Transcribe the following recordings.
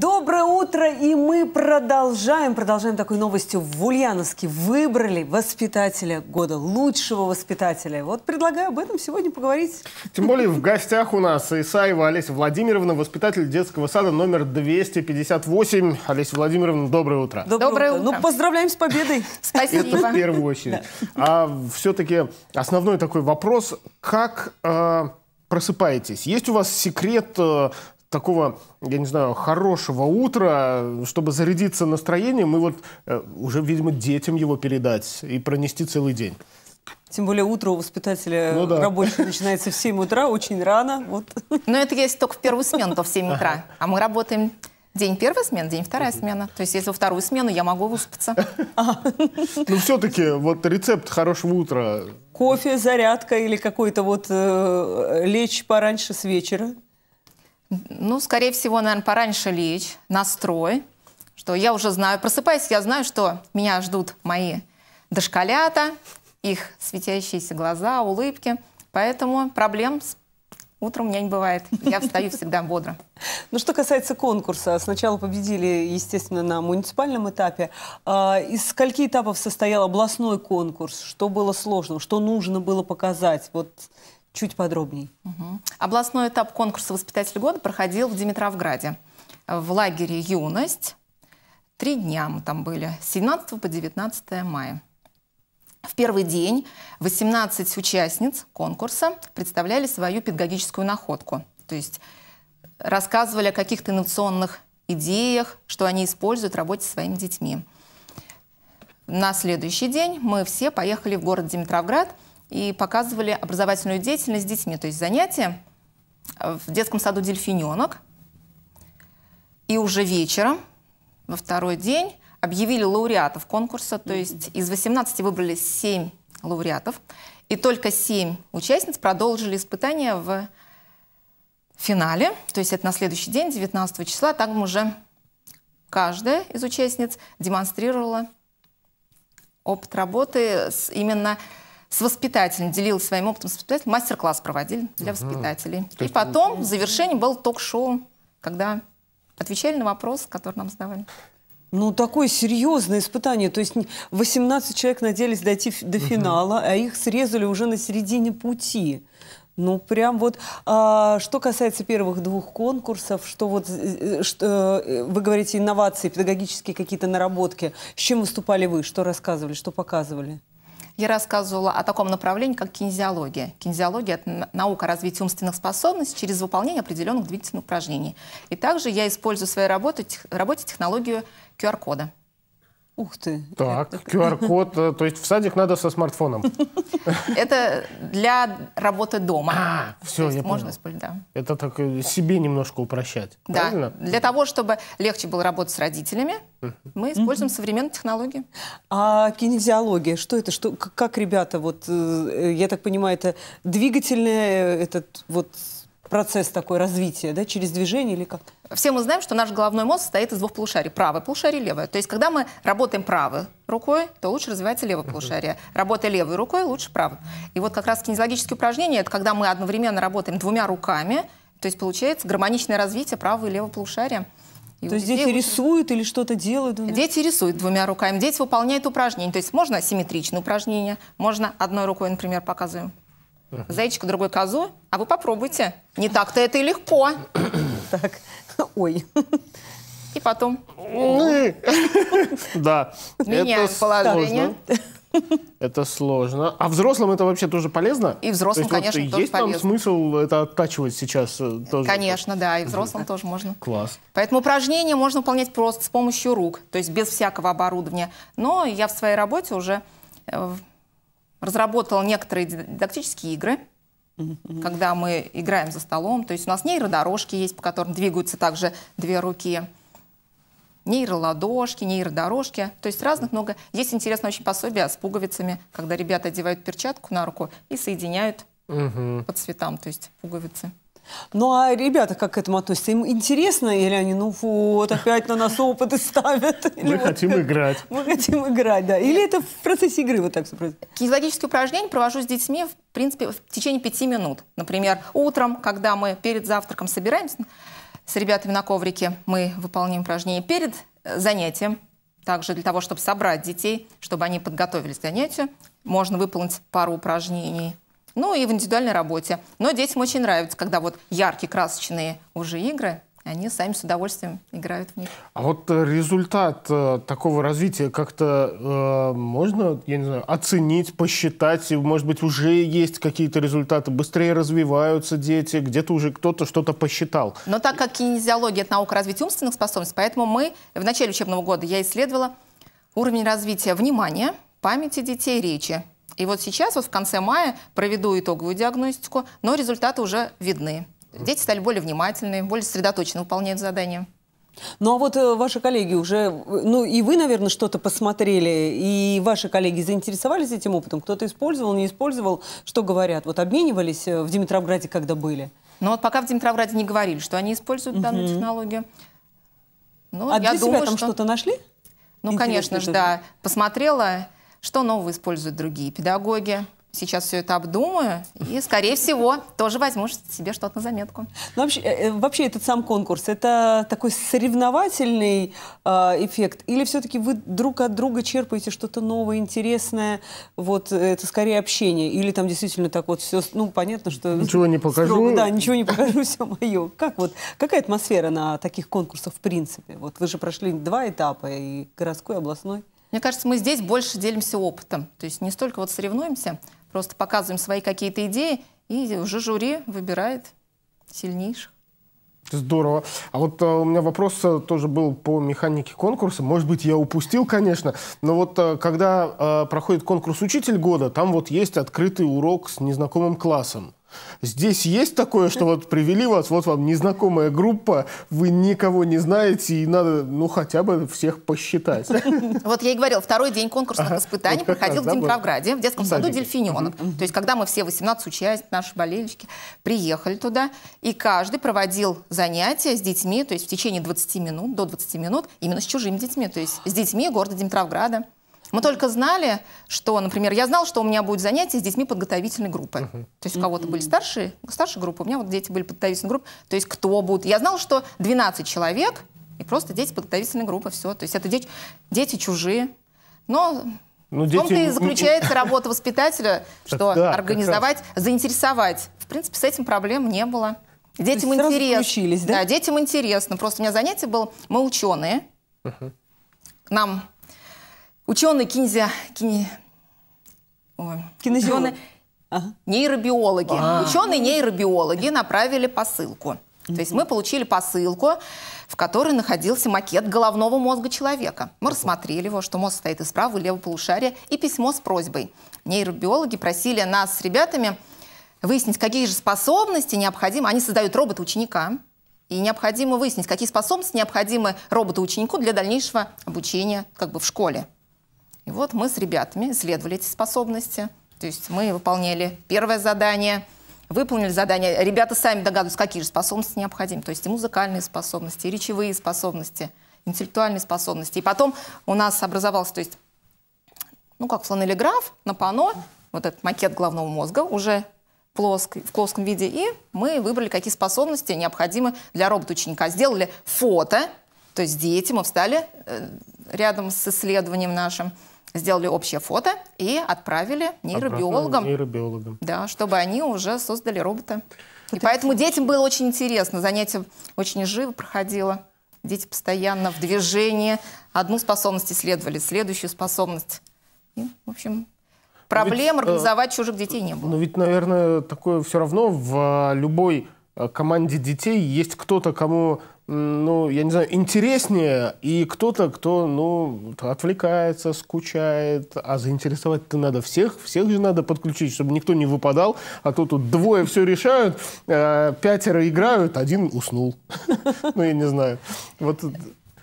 Доброе утро, и мы продолжаем, продолжаем такой новостью. В Ульяновске выбрали воспитателя года, лучшего воспитателя. Вот предлагаю об этом сегодня поговорить. Тем более в гостях у нас Исаева Олеся Владимировна, воспитатель детского сада номер 258. Олеся Владимировна, доброе утро. Доброе, доброе утро. Ну, утро. Ну, поздравляем с победой. Спасибо. Это в первую очередь. А все-таки основной такой вопрос, как э, просыпаетесь? Есть у вас секрет э, такого, я не знаю, хорошего утра, чтобы зарядиться настроением и вот э, уже, видимо, детям его передать и пронести целый день. Тем более утро у воспитателя ну, да. рабочий начинается в 7 утра, очень рано. Вот. Но это есть только в первую смену, то в 7 утра. А мы работаем День первая смена, день вторая смена. То есть, если во вторую смену, я могу выспаться. Ну, все-таки, вот рецепт хорошего утра. Кофе, зарядка или какой-то вот э, лечь пораньше с вечера. Ну, скорее всего, наверное, пораньше лечь, настрой, что я уже знаю, просыпаясь, я знаю, что меня ждут мои дошколята, их светящиеся глаза, улыбки. Поэтому проблем с Утром у меня не бывает. Я встаю всегда бодро. Ну, что касается конкурса. Сначала победили, естественно, на муниципальном этапе. А, из скольки этапов состоял областной конкурс? Что было сложным? Что нужно было показать? Вот чуть подробнее. Угу. Областной этап конкурса «Воспитатель года» проходил в Димитровграде в лагере «Юность». Три дня мы там были, с 17 по 19 мая. В первый день 18 участниц конкурса представляли свою педагогическую находку, то есть рассказывали о каких-то инновационных идеях, что они используют в работе со своими детьми. На следующий день мы все поехали в город Димитровград и показывали образовательную деятельность с детьми, то есть занятия в детском саду «Дельфиненок». И уже вечером, во второй день, объявили лауреатов конкурса, то есть из 18 выбрали 7 лауреатов, и только 7 участниц продолжили испытания в финале, то есть это на следующий день, 19 числа, там уже каждая из участниц демонстрировала опыт работы с именно с воспитателем, делилась своим опытом с воспитателем, мастер-класс проводили для угу. воспитателей. То и есть... Ну, потом ну, в завершении был ток-шоу, когда отвечали на вопрос, который нам задавали. Ну, такое серьезное испытание. То есть 18 человек надеялись дойти до финала, угу. а их срезали уже на середине пути. Ну, прям вот, а, что касается первых двух конкурсов, что вот, э, э, что, э, вы говорите, инновации, педагогические какие-то наработки. С чем выступали вы, что рассказывали, что показывали? я рассказывала о таком направлении, как кинезиология. Кинезиология – это наука развития умственных способностей через выполнение определенных двигательных упражнений. И также я использую в своей работе, работе технологию QR-кода. Ух ты. Так, QR-код, э, то есть в садик надо со смартфоном. Это для работы дома. А, все, я Можно использовать, Это так э, себе немножко упрощать, Да, для того, чтобы легче было работать с родителями, мы используем современные технологии. А кинезиология, что это? Что, как ребята, вот, э, я так понимаю, это двигательное, этот вот процесс такой развития, да, через движение или как? Все мы знаем, что наш головной мозг состоит из двух полушарий, правое полушарие и левое. То есть, когда мы работаем правой рукой, то лучше развивается левое полушарие. Работая левой рукой, лучше правым. И вот как раз кинезиологические упражнения, это когда мы одновременно работаем двумя руками, то есть получается гармоничное развитие правого и левого полушария. И То есть дети лучше... рисуют или что-то делают? Двумя? Дети рисуют двумя руками, дети выполняют упражнения. То есть можно симметричные упражнения, можно одной рукой, например, показываем Зайчику другой козу, а вы попробуйте. Не так-то это и легко. Так, ой. И потом. Ну да. Меняем это положение. Сложно. Это сложно. А взрослым это вообще тоже полезно? И взрослым, То есть, конечно, вот, тоже есть полезно. Есть там смысл это оттачивать сейчас э, тоже? Конечно, да, и взрослым тоже можно. Класс. Поэтому упражнения можно выполнять просто с помощью рук, то есть без всякого оборудования. Но я в своей работе уже э, разработал некоторые дидактические игры, когда мы играем за столом. То есть у нас нейродорожки есть, по которым двигаются также две руки. Нейроладошки, нейродорожки. То есть разных много. Есть интересно очень пособие с пуговицами, когда ребята одевают перчатку на руку и соединяют угу. по цветам, то есть пуговицы. Ну а ребята как к этому относятся? Им интересно или они, ну вот, опять на нас опыты ставят? Мы хотим играть. Мы хотим играть, да. Или это в процессе игры вот так все происходит? Кинезиологические упражнения провожу с детьми, в принципе, в течение пяти минут. Например, утром, когда мы перед завтраком собираемся с ребятами на коврике, мы выполняем упражнение перед э, занятием. Также для того, чтобы собрать детей, чтобы они подготовились к занятию, можно выполнить пару упражнений – ну и в индивидуальной работе. Но детям очень нравится, когда вот яркие, красочные уже игры, они сами с удовольствием играют в них. А вот э, результат э, такого развития как-то э, можно, я не знаю, оценить, посчитать? Может быть, уже есть какие-то результаты? Быстрее развиваются дети, где-то уже кто-то что-то посчитал. Но так как кинезиология – это наука развития умственных способностей, поэтому мы в начале учебного года я исследовала уровень развития внимания, памяти детей, речи. И вот сейчас, вот в конце мая, проведу итоговую диагностику, но результаты уже видны. Дети стали более внимательны, более сосредоточены, выполняют задания. Ну а вот э, ваши коллеги уже, ну и вы, наверное, что-то посмотрели, и ваши коллеги заинтересовались этим опытом? Кто-то использовал, не использовал? Что говорят? Вот обменивались э, в Димитровграде, когда были? Ну вот пока в Димитровграде не говорили, что они используют угу. данную технологию. Ну, а я для думаю, себя там что-то нашли? Ну, Интересно, конечно же, да. Посмотрела что нового используют другие педагоги? сейчас все это обдумаю и, скорее всего, тоже возьму себе что-то на заметку. Ну, вообще, э, э, вообще этот сам конкурс, это такой соревновательный э, эффект? Или все-таки вы друг от друга черпаете что-то новое, интересное? Вот э, это скорее общение? Или там действительно так вот все, ну, понятно, что... Ничего не покажу. Строго, да, ничего не покажу, все мое. Как вот, какая атмосфера на таких конкурсах в принципе? Вот вы же прошли два этапа, и городской, и областной. Мне кажется, мы здесь больше делимся опытом. То есть не столько вот соревнуемся, просто показываем свои какие-то идеи, и уже жюри выбирает сильнейших. Здорово. А вот а, у меня вопрос а, тоже был по механике конкурса. Может быть, я упустил, конечно, но вот а, когда а, проходит конкурс «Учитель года», там вот есть открытый урок с незнакомым классом. Здесь есть такое, что вот привели вас, вот вам незнакомая группа, вы никого не знаете, и надо, ну, хотя бы всех посчитать. Вот я и говорил, второй день конкурсных испытаний проходил в Димитровграде, в детском саду «Дельфиненок». То есть, когда мы все 18 участников, наши болельщики, приехали туда, и каждый проводил занятия с детьми, то есть в течение 20 минут, до 20 минут, именно с чужими детьми, то есть с детьми города Димитровграда. Мы только знали, что, например, я знал, что у меня будет занятие с детьми подготовительной группы. Uh -huh. То есть у кого-то uh -huh. были старшие, старшие группы, у меня вот дети были подготовительной группы. То есть кто будет? Я знал, что 12 человек, и просто дети подготовительной группы, все. То есть это дети, дети чужие. Но ну, В том-то и заключается работа воспитателя, что организовать, заинтересовать. В принципе, с этим проблем не было. Детям интересно. Да? да, детям интересно. Просто у меня занятие было, мы ученые. Угу. Нам Ученый кинези... Кини... Кинезиолог. Ученые, ага. Нейробиологи. А -а -а. Ученые-нейробиологи направили посылку. То есть мы получили посылку, в которой находился макет головного мозга человека. Мы рассмотрели его, что мозг состоит из правого и левого полушария, и письмо с просьбой. Нейробиологи просили нас с ребятами выяснить, какие же способности необходимы. Они создают робота ученика, и необходимо выяснить, какие способности необходимы роботу ученику для дальнейшего обучения как бы в школе. И вот мы с ребятами исследовали эти способности. То есть мы выполняли первое задание, выполнили задание. Ребята сами догадываются, какие же способности необходимы. То есть и музыкальные способности, и речевые способности, интеллектуальные способности. И потом у нас образовался, то есть, ну как фланелеграф на пано, вот этот макет головного мозга уже плоской, в плоском виде, и мы выбрали, какие способности необходимы для робота-ученика. Сделали фото, то есть дети, мы встали э, рядом с исследованием нашим, сделали общее фото и отправили нейробиологам. нейробиологам. Да, чтобы они уже создали робота. и это... поэтому детям было очень интересно. Занятие очень живо проходило. Дети постоянно в движении. Одну способность исследовали, следующую способность. И, в общем, проблем ведь, э, организовать э, чужих детей не было. Но ну ведь, наверное, такое все равно в а, любой э, команде детей есть кто-то, кому ну, я не знаю, интереснее, и кто-то, кто, ну, отвлекается, скучает, а заинтересовать-то надо всех, всех же надо подключить, чтобы никто не выпадал, а то тут двое все решают, э, пятеро играют, один уснул. Ну, я не знаю. Вот э,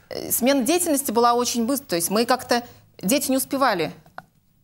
э, Смена деятельности была очень быстрая, то есть мы как-то Дети не успевали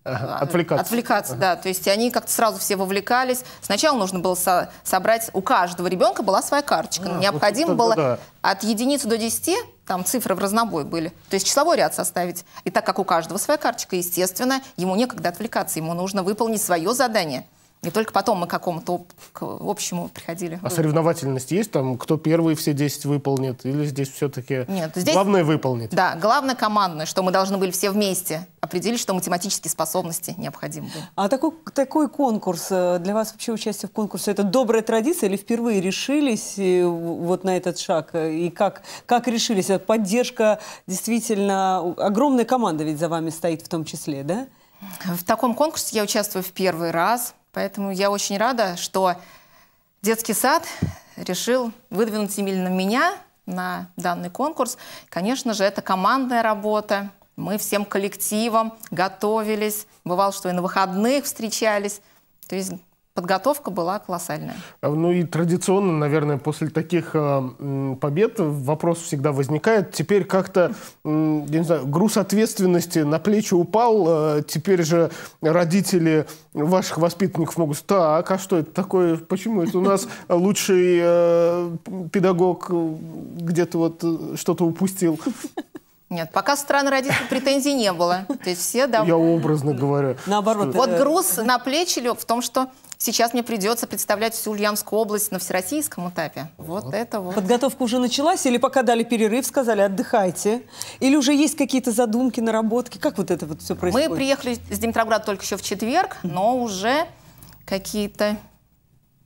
Отвлекаться. Отвлекаться, ага. да. То есть они как-то сразу все вовлекались. Сначала нужно было со собрать, у каждого ребенка была своя карточка. А, Необходимо вот было да. от единицы до десяти, там цифры в разнобой были, то есть числовой ряд составить. И так как у каждого своя карточка, естественно, ему некогда отвлекаться, ему нужно выполнить свое задание – и только потом мы к какому-то к общему приходили. А соревновательность есть там? Кто первый все 10 выполнит? Или здесь все-таки здесь... главное выполнить? Да, главное командное, что мы должны были все вместе определить, что математические способности необходимы были. А такой, такой конкурс, э, для вас вообще участие в конкурсе, это добрая традиция или впервые решились э, вот на этот шаг? И как, как решились? Поддержка действительно, огромная команда ведь за вами стоит в том числе, да? В таком конкурсе я участвую в первый раз – Поэтому я очень рада, что детский сад решил выдвинуть именно меня на данный конкурс. Конечно же, это командная работа. Мы всем коллективом готовились. Бывало, что и на выходных встречались. То есть Подготовка была колоссальная. А, ну и традиционно, наверное, после таких э, побед вопрос всегда возникает. Теперь как-то, э, не знаю, груз ответственности на плечи упал. Э, теперь же родители ваших воспитанников могут, так, а что это такое? Почему это у нас лучший э, педагог э, где-то вот э, что-то упустил? Нет, пока со стороны родителей претензий не было. То есть все да. Я образно говорю. Наоборот. Вот э, груз на плечи в том, что сейчас мне придется представлять всю Ульяновскую область на всероссийском этапе. Вот, вот это вот. Подготовка уже началась или пока дали перерыв, сказали отдыхайте? Или уже есть какие-то задумки, наработки? Как вот это вот все происходит? Мы приехали с Димитрограда только еще в четверг, но уже какие-то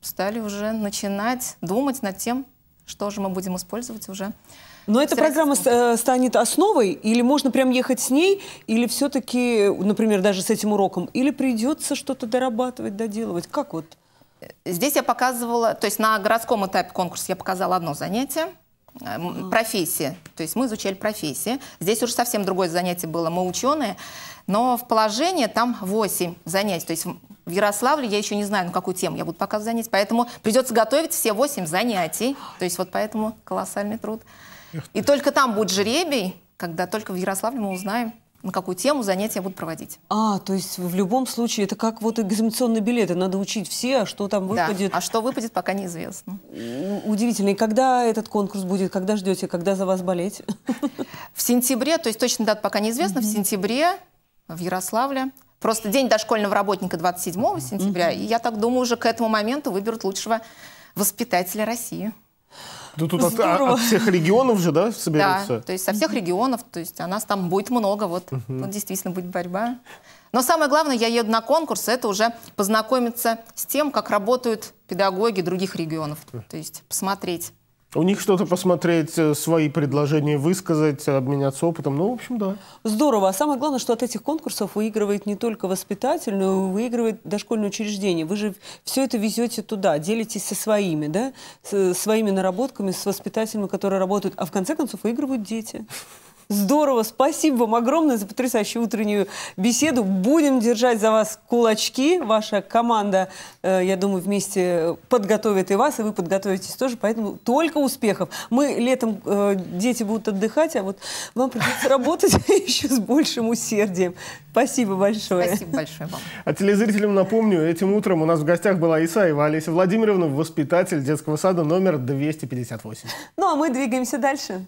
стали уже начинать думать над тем, что же мы будем использовать уже но эта программа э, станет основой, или можно прям ехать с ней, или все-таки, например, даже с этим уроком, или придется что-то дорабатывать, доделывать? Как вот? Э, здесь я показывала, то есть на городском этапе конкурса я показала одно занятие, эм, профессии. То есть мы изучали профессии. Здесь уже совсем другое занятие было, мы ученые. Но в положении там 8 занятий. То есть в Ярославле я еще не знаю, на какую тему я буду показывать занятия. Поэтому придется готовить все 8 занятий. То есть вот поэтому колоссальный труд. И только там будет жребий, когда только в Ярославле мы узнаем, на какую тему занятия будут проводить. А, то есть в любом случае это как вот экзаменационные билеты. Надо учить все, а что там выпадет. Да, а что выпадет, пока неизвестно. Удивительно. И когда этот конкурс будет? Когда ждете? Когда за вас болеть? В сентябре, то есть точно дата пока неизвестна, mm-hmm. в сентябре в Ярославле. Просто день дошкольного работника 27 сентября. Mm-hmm. И я так думаю, уже к этому моменту выберут лучшего воспитателя России. Да тут от, а, от всех регионов же, да, собираются. Да, то есть со всех регионов, то есть у а нас там будет много, вот, угу. вот действительно будет борьба. Но самое главное, я еду на конкурс, это уже познакомиться с тем, как работают педагоги других регионов, то есть посмотреть. У них что-то посмотреть, э, свои предложения высказать, обменяться опытом. Ну, в общем, да. Здорово. А самое главное, что от этих конкурсов выигрывает не только воспитатель, воспитательную, выигрывает дошкольное учреждение. Вы же все это везете туда, делитесь со своими, да? С, э, своими наработками, с воспитателями, которые работают. А в конце концов выигрывают дети. Здорово, спасибо вам огромное за потрясающую утреннюю беседу. Будем держать за вас кулачки. Ваша команда, э, я думаю, вместе подготовит и вас, и вы подготовитесь тоже. Поэтому только успехов. Мы летом, э, дети будут отдыхать, а вот вам придется работать еще с большим усердием. Спасибо большое. Спасибо большое вам. А телезрителям напомню, этим утром у нас в гостях была Исаева Олеся Владимировна, воспитатель детского сада номер 258. Ну а мы двигаемся дальше.